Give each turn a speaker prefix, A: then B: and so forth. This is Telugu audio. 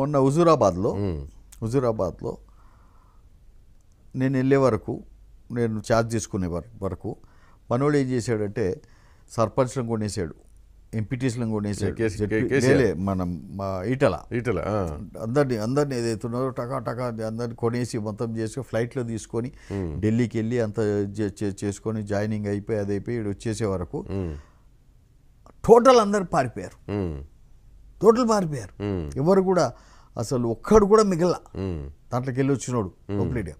A: మొన్న హుజూరాబాద్లో హుజూరాబాద్లో నేను వెళ్ళే వరకు నేను ఛార్జ్ చేసుకునే వరకు మనోడు ఏం చేశాడంటే సర్పంచ్లను కొనేసాడు ఎంపీటీసీలను కొనేసాడు మనం మా ఈటల ఈటల అందరినీ అందరినీ ఉన్నారో టకా టకా అందరినీ కొనేసి మొత్తం చేసుకుని ఫ్లైట్లో తీసుకొని ఢిల్లీకి వెళ్ళి అంత చేసుకొని జాయినింగ్ అయిపోయి అది అయిపోయి వచ్చేసే వరకు టోటల్ అందరు పారిపోయారు టోటల్ మారిపోయారు ఎవరు కూడా అసలు ఒక్కడు కూడా మిగల దాంట్లోకి వెళ్ళి వచ్చినోడు కంప్లీట్గా